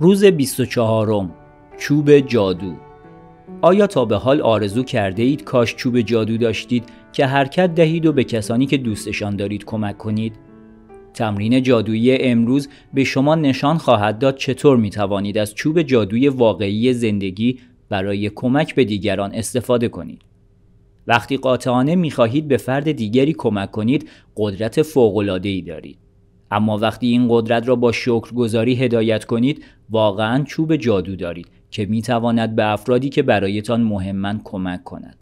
روز 24 چوب جادو آیا تا به حال آرزو کرده اید کاش چوب جادو داشتید که حرکت دهید و به کسانی که دوستشان دارید کمک کنید؟ تمرین جادویی امروز به شما نشان خواهد داد چطور می توانید از چوب جادوی واقعی زندگی برای کمک به دیگران استفاده کنید. وقتی قاطعانه می خواهید به فرد دیگری کمک کنید قدرت ای دارید. اما وقتی این قدرت را با شکرگزاری هدایت کنید واقعا چوب جادو دارید که می تواند به افرادی که برایتان مهمن کمک کند.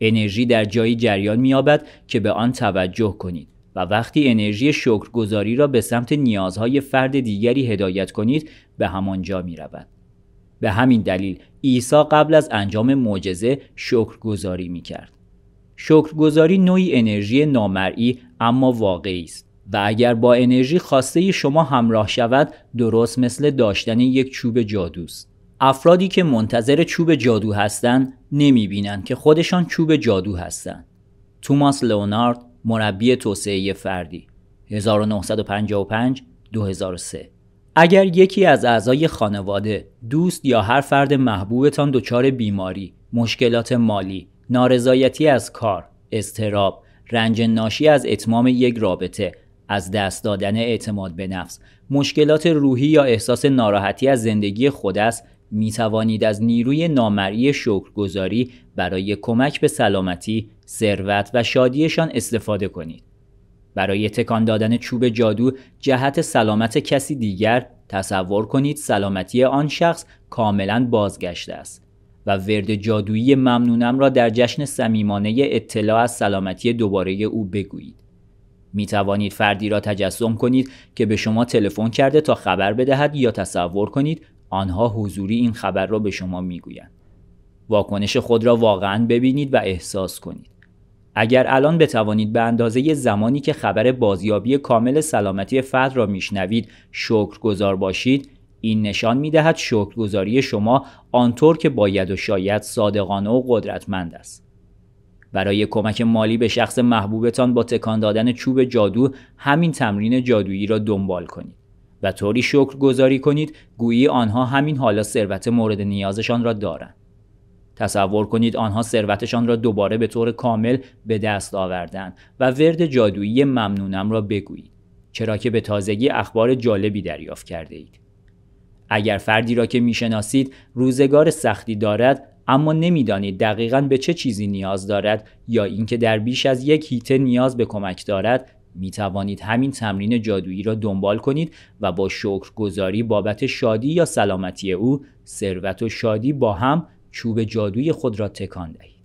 انرژی در جایی جریان می‌یابد که به آن توجه کنید و وقتی انرژی شکرگزاری را به سمت نیازهای فرد دیگری هدایت کنید به همانجا می رود. به همین دلیل عیسی قبل از انجام معجزه شکرگزاری می کرد. شکرگذاری نوعی انرژی نامرئی اما واقعی است. و اگر با انرژی خواسته شما همراه شود درست مثل داشتن یک چوب جادوست. افرادی که منتظر چوب جادو هستند نمی بینند که خودشان چوب جادو هستند. توماس لئونارد مربی توسعه فردی 1955 2003 اگر یکی از اعضای خانواده، دوست یا هر فرد محبوبتان دچار بیماری، مشکلات مالی، نارضایتی از کار، اضطراب، رنج ناشی از اتمام یک رابطه از دست دادن اعتماد به نفس مشکلات روحی یا احساس ناراحتی از زندگی خود است می توانید از نیروی نامرئی شکرگزاری برای کمک به سلامتی، ثروت و شادیشان استفاده کنید. برای تکان دادن چوب جادو جهت سلامت کسی دیگر تصور کنید سلامتی آن شخص کاملا بازگشته است و ورد جادویی ممنونم را در جشن صمیمانه اطلاع از سلامتی دوباره او بگویید. می توانید فردی را تجسم کنید که به شما تلفن کرده تا خبر بدهد یا تصور کنید آنها حضوری این خبر را به شما می گویند. واکنش خود را واقعا ببینید و احساس کنید. اگر الان بتوانید به اندازه زمانی که خبر بازیابی کامل سلامتی فرد را میشنوید شکرگزار باشید این نشان می شکرگزاری شما آنطور که باید و شاید صادقانه و قدرتمند است. برای کمک مالی به شخص محبوبتان با تکان دادن چوب جادو همین تمرین جادویی را دنبال کنید و طوری شکر گذاری کنید گویی آنها همین حالا ثروت مورد نیازشان را دارند. تصور کنید آنها ثروتشان را دوباره به طور کامل به دست آوردن و ورد جادویی ممنونم را بگویید چرا که به تازگی اخبار جالبی دریافت کرده اید. اگر فردی را که میشناسید روزگار سختی دارد اما نمیدانید دقیقا به چه چیزی نیاز دارد یا اینکه در بیش از یک هیته نیاز به کمک دارد می توانید همین تمرین جادویی را دنبال کنید و با شکرگزاری بابت شادی یا سلامتی او ثروت و شادی با هم چوب جادویی خود را تکان دهید.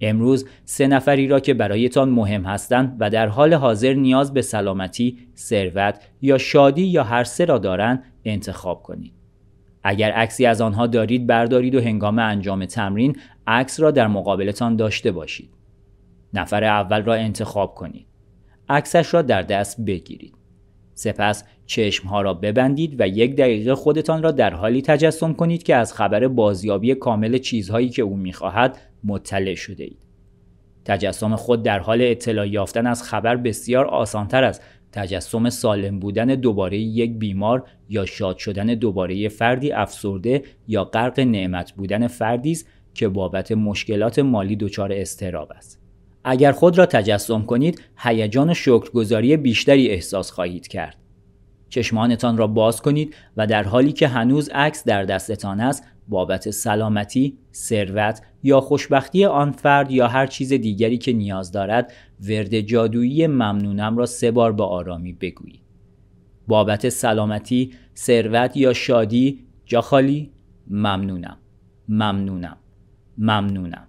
امروز سه نفری را که برایتان مهم هستند و در حال حاضر نیاز به سلامتی، ثروت یا شادی یا هر سه را دارند انتخاب کنید. اگر عکسی از آنها دارید بردارید و هنگام انجام تمرین عکس را در مقابلتان داشته باشید. نفر اول را انتخاب کنید. عکسش را در دست بگیرید. سپس چشمها را ببندید و یک دقیقه خودتان را در حالی تجسم کنید که از خبر بازیابی کامل چیزهایی که او میخواهد مطلع شده اید. تجسم خود در حال اطلاع یافتن از خبر بسیار آسانتر است تجسم سالم بودن دوباره یک بیمار یا شاد شدن دوباره فردی افسرده یا غرق نعمت بودن فردی است که بابت مشکلات مالی دچار استراب است. اگر خود را تجسم کنید، هیجان و شکرگزاری بیشتری احساس خواهید کرد. چشمانتان را باز کنید و در حالی که هنوز عکس در دستتان است، بابت سلامتی، ثروت یا خوشبختی آن فرد یا هر چیز دیگری که نیاز دارد ورد جادویی ممنونم را سه بار با آرامی بگویید بابت سلامتی ثروت یا شادی جا ممنونم ممنونم ممنونم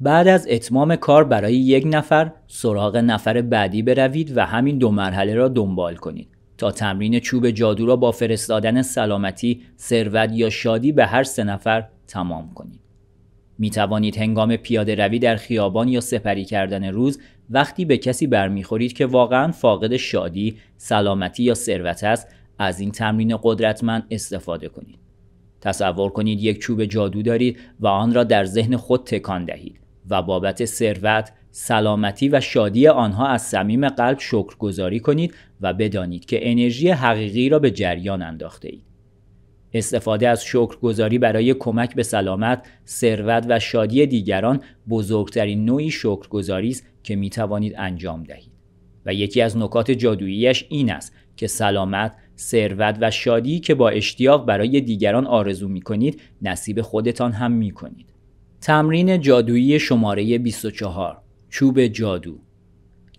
بعد از اتمام کار برای یک نفر سراغ نفر بعدی بروید و همین دو مرحله را دنبال کنید تا تمرین چوب جادو را با فرستادن سلامتی، ثروت یا شادی به هر سه نفر تمام کنید. می توانید هنگام پیاده روی در خیابان یا سپری کردن روز وقتی به کسی برمیخورید که واقعا فاقد شادی، سلامتی یا ثروت است از این تمرین قدرتمند استفاده کنید. تصور کنید یک چوب جادو دارید و آن را در ذهن خود تکان دهید و بابت ثروت، سلامتی و شادی آنها از صمیم قلب شکرگزاری کنید و بدانید که انرژی حقیقی را به جریان انداخته اید. استفاده از شکرگزاری برای کمک به سلامت، ثروت و شادی دیگران بزرگترین نوعی شکرگزاری است که می توانید انجام دهید. و یکی از نکات جادوییش این است که سلامت، ثروت و شادی که با اشتیاق برای دیگران آرزو می کنید نصیب خودتان هم می کنید. تمرین جادویی شماره 24 چوب جادو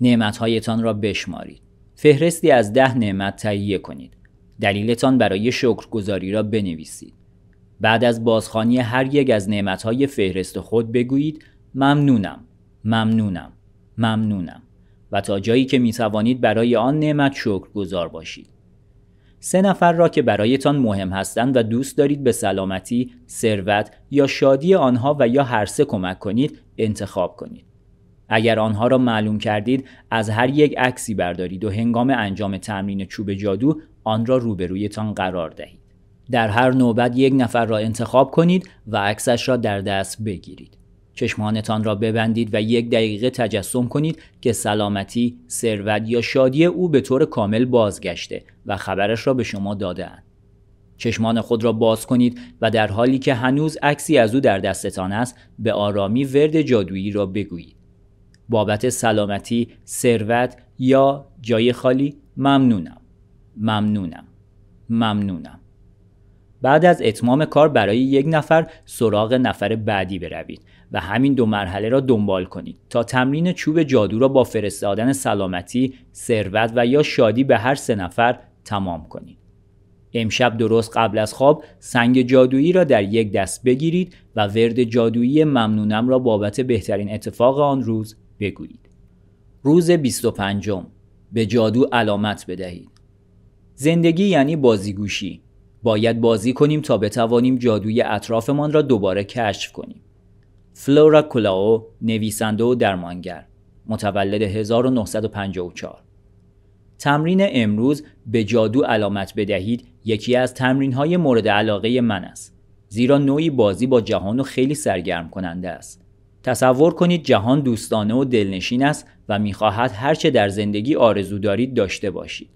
نعمتهایتان را بشمارید. فهرستی از ده نعمت تهیه کنید. دلیلتان برای شکرگزاری را بنویسید. بعد از بازخانی هر یک از نعمتهای فهرست خود بگویید ممنونم، ممنونم، ممنونم و تا جایی که می توانید برای آن نعمت شکرگزار باشید. سه نفر را که برایتان مهم هستند و دوست دارید به سلامتی، ثروت یا شادی آنها و یا هر سه کمک کنید انتخاب کنید. اگر آنها را معلوم کردید از هر یک عکسی بردارید و هنگام انجام تمرین چوب جادو آن را روبرویتان قرار دهید در هر نوبت یک نفر را انتخاب کنید و عکسش را در دست بگیرید چشمانتان را ببندید و یک دقیقه تجسم کنید که سلامتی، ثروت یا شادی او به طور کامل بازگشته و خبرش را به شما دادهاند. چشمان خود را باز کنید و در حالی که هنوز عکسی از او در دستتان است به آرامی ورد جادویی را بگویید. بابت سلامتی، ثروت یا جای خالی ممنونم. ممنونم. ممنونم. بعد از اتمام کار برای یک نفر سراغ نفر بعدی بروید و همین دو مرحله را دنبال کنید تا تمرین چوب جادو را با فرستادن سلامتی، ثروت و یا شادی به هر سه نفر تمام کنید. امشب درست قبل از خواب سنگ جادویی را در یک دست بگیرید و ورد جادویی ممنونم را بابت بهترین اتفاق آن روز بگویید روز 25 به جادو علامت بدهید زندگی یعنی بازیگوشی باید بازی کنیم تا بتوانیم جادوی اطرافمان را دوباره کشف کنیم فلورا کلاو نویسنده و درمانگر متولد 1954 تمرین امروز به جادو علامت بدهید یکی از تمرین های مورد علاقه من است زیرا نوعی بازی با جهان و خیلی سرگرم کننده است تصور کنید جهان دوستانه و دلنشین است و میخواهد هرچه در زندگی آرزو دارید داشته باشید.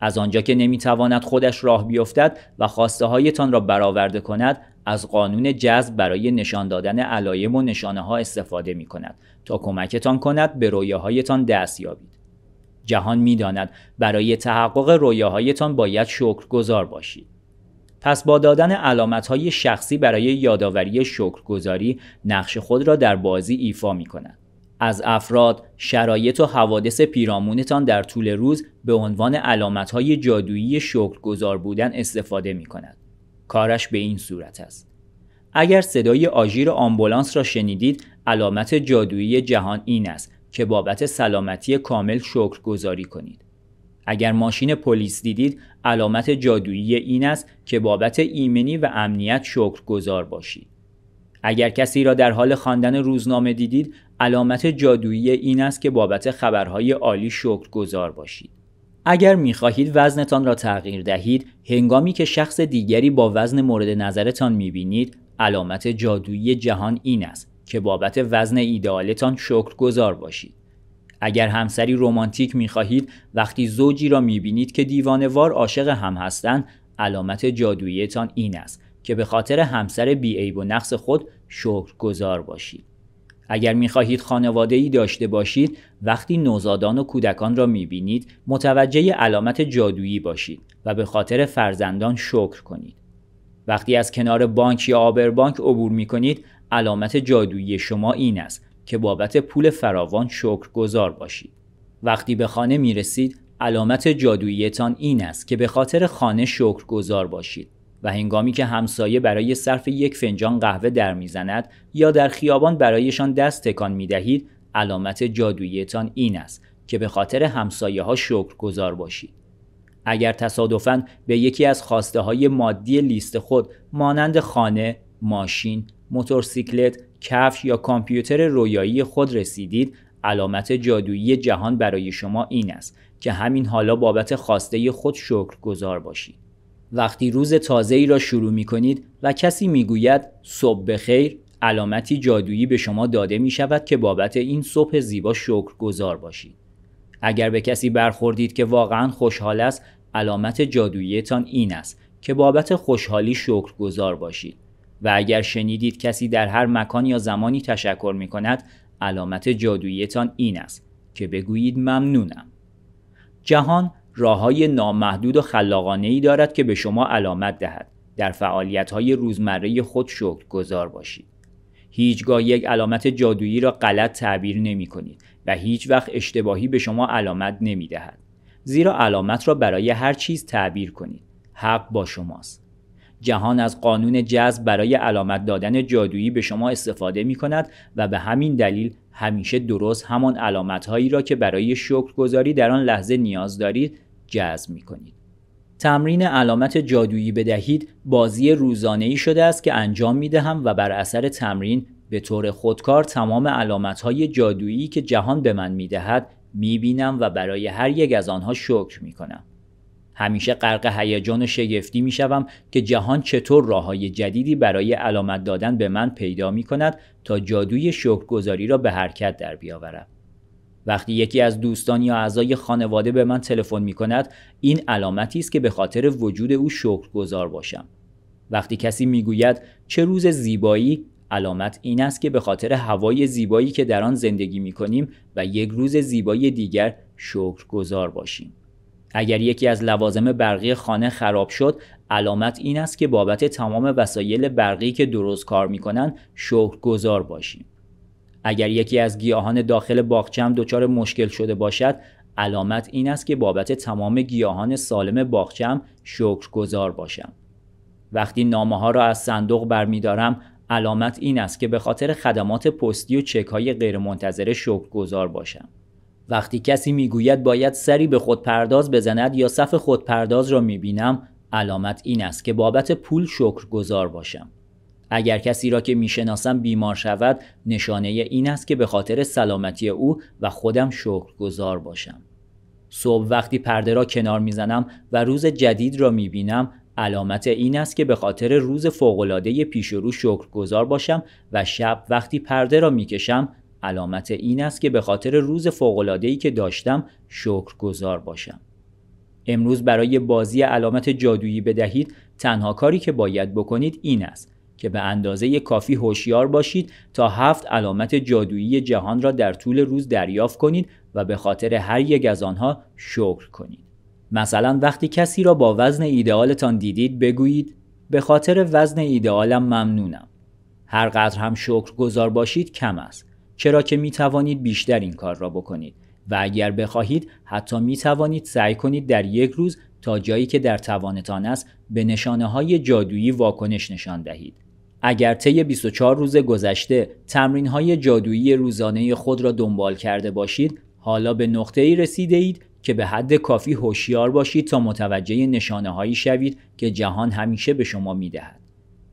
از آنجا که نمیتواند خودش راه بیفتد و خواسته هایتان را برآورده کند از قانون جذب برای نشان دادن علایم و نشانه ها استفاده می کند تا کمکتان کند به هایتان دست یابید. جهان میداند برای تحقق رویاهایتان باید گذار باشید. پس با دادن های شخصی برای یادآوری شکرگزاری نقش خود را در بازی ایفا می کند. از افراد، شرایط و حوادث پیرامونتان در طول روز به عنوان های جادویی شکرگزار بودن استفاده می کند. کارش به این صورت است. اگر صدای آژیر آمبولانس را شنیدید، علامت جادویی جهان این است که بابت سلامتی کامل شکرگزاری کنید. اگر ماشین پلیس دیدید علامت جادویی این است که بابت ایمنی و امنیت شکرگزار باشید اگر کسی را در حال خواندن روزنامه دیدید علامت جادویی این است که بابت خبرهای عالی گذار باشید اگر میخواهید وزنتان را تغییر دهید هنگامی که شخص دیگری با وزن مورد نظرتان میبینید علامت جادویی جهان این است که بابت وزن شکر گذار باشید اگر همسری رمانتیک میخواهید وقتی زوجی را میبینید که دیوانوار عاشق هم هستند علامت جادوییتان این است که به خاطر همسر بیعیب و نقص خود شکرگزار باشید اگر میخواهید خانواده ای داشته باشید وقتی نوزادان و کودکان را میبینید متوجه علامت جادویی باشید و به خاطر فرزندان شکر کنید وقتی از کنار بانک یا آبربانک عبور می علامت جادویی شما این است که بابت پول فراوان گذار باشید. وقتی به خانه می رسید علامت جادوییتان این است که به خاطر خانه گذار باشید و هنگامی که همسایه برای صرف یک فنجان قهوه در میزند یا در خیابان برایشان دست تکان می دهید علامت جادوییتان این است که به خاطر همسایه ها گذار باشید. اگر تصادفاً به یکی از خواسته های مادی لیست خود مانند خانه، ماشین، موتورسیکلت کفش یا کامپیوتر رویایی خود رسیدید علامت جادویی جهان برای شما این است که همین حالا بابت خواسته خود شکر گذار باشید وقتی روز ای را شروع می کنید و کسی میگوید صبح بخیر علامتی جادویی به شما داده می شود که بابت این صبح زیبا شکر گذار باشید اگر به کسی برخوردید که واقعا خوشحال است علامت جادوییتان این است که بابت خوشحالی شکر گذار باشید و اگر شنیدید کسی در هر مکان یا زمانی تشکر می کند علامت جادوییتان این است که بگویید ممنونم جهان راه های نامحدود و خلاقانه ای دارد که به شما علامت دهد در فعالیت های روزمره خود شکر گذار باشید هیچگاه یک علامت جادویی را غلط تعبیر نمی کنید و هیچ وقت اشتباهی به شما علامت نمی دهد زیرا علامت را برای هر چیز تعبیر کنید حق با شماست جهان از قانون جذب برای علامت دادن جادویی به شما استفاده می کند و به همین دلیل همیشه درست همان علامت هایی را که برای شکرگزاری در آن لحظه نیاز دارید جذب می کنید. تمرین علامت جادویی بدهید بازی روزانه ای شده است که انجام می دهم و بر اثر تمرین به طور خودکار تمام علامت های جادویی که جهان به من می دهد می بینم و برای هر یک از آنها شکر می کنم. همیشه غرق هیجان شگفتی می شوم که جهان چطور راه های جدیدی برای علامت دادن به من پیدا می کند تا جادوی شکرگذاری را به حرکت در بیاورم. وقتی یکی از دوستان یا اعضای خانواده به من تلفن می کند این علامتی است که به خاطر وجود او شکرگزار باشم. وقتی کسی میگوید چه روز زیبایی علامت این است که به خاطر هوای زیبایی که در آن زندگی می کنیم و یک روز زیبایی دیگر شکرگزار باشیم. اگر یکی از لوازم برقی خانه خراب شد علامت این است که بابت تمام وسایل برقی که درست کار میکنن شکر گذار باشیم اگر یکی از گیاهان داخل باغچم دچار مشکل شده باشد علامت این است که بابت تمام گیاهان سالم باغچم گذار باشم وقتی نامه ها را از صندوق برمیدارم علامت این است که به خاطر خدمات پستی و چک های غیرمنتظره شکرگزار باشم وقتی کسی میگوید باید سری به خودپرداز بزند یا صف خودپرداز را میبینم علامت این است که بابت پول شکر گذار باشم اگر کسی را که میشناسم بیمار شود نشانه این است که به خاطر سلامتی او و خودم شکر گذار باشم صبح وقتی پرده را کنار میزنم و روز جدید را میبینم علامت این است که به خاطر روز فوقالعاده پیش رو گذار باشم و شب وقتی پرده را میکشم علامت این است که به خاطر روز ای که داشتم شکرگزار باشم. امروز برای بازی علامت جادویی بدهید تنها کاری که باید بکنید این است که به اندازه کافی هوشیار باشید تا هفت علامت جادویی جهان را در طول روز دریافت کنید و به خاطر هر یک از آنها شکر کنید. مثلا وقتی کسی را با وزن ایدئالتان دیدید بگویید به خاطر وزن ایدئالم ممنونم. هر هم شکر باشید کم است. چرا که می توانید بیشتر این کار را بکنید و اگر بخواهید حتی می توانید سعی کنید در یک روز تا جایی که در توانتان است به نشانه های جادویی واکنش نشان دهید. اگر طی 24 روز گذشته تمرین های جادویی روزانه خود را دنبال کرده باشید، حالا به نقطه ای رسیده اید که به حد کافی هوشیار باشید تا متوجه نشانه هایی شوید که جهان همیشه به شما می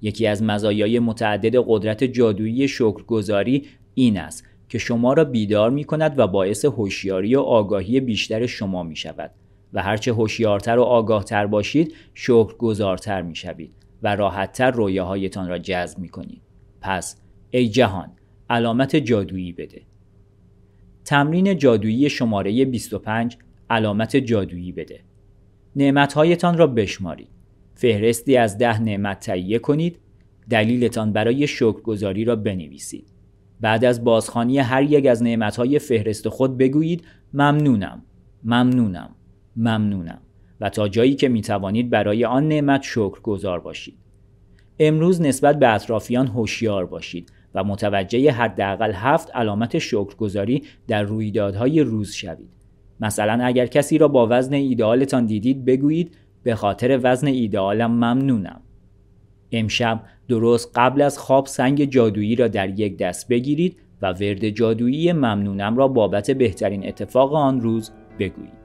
یکی از مزایای متعدد قدرت جادویی شکرگزاری این است که شما را بیدار می کند و باعث هوشیاری و آگاهی بیشتر شما می شود و هرچه هوشیارتر و آگاهتر باشید شکرگزارتر می شوید و راحتتر هایتان را جذب می کنید. پس ای جهان علامت جادویی بده تمرین جادویی شماره 25 علامت جادویی بده نعمتهایتان را بشمارید فهرستی از ده نعمت تهیه کنید دلیلتان برای شکرگزاری را بنویسید بعد از بازخانی هر یک از نعمتهای فهرست خود بگویید ممنونم ممنونم ممنونم و تا جایی که می توانید برای آن نعمت شکر گذار باشید. امروز نسبت به اطرافیان هوشیار باشید و متوجه حداقل هفت علامت گذاری در رویدادهای روز شوید. مثلا اگر کسی را با وزن ایدئالتان دیدید بگویید به خاطر وزن ایدئالم ممنونم. امشب درست قبل از خواب سنگ جادویی را در یک دست بگیرید و ورد جادویی ممنونم را بابت بهترین اتفاق آن روز بگویید.